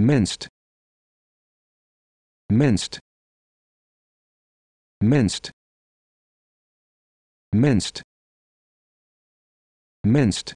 Menst. Menst. Menst. Menst. mensst.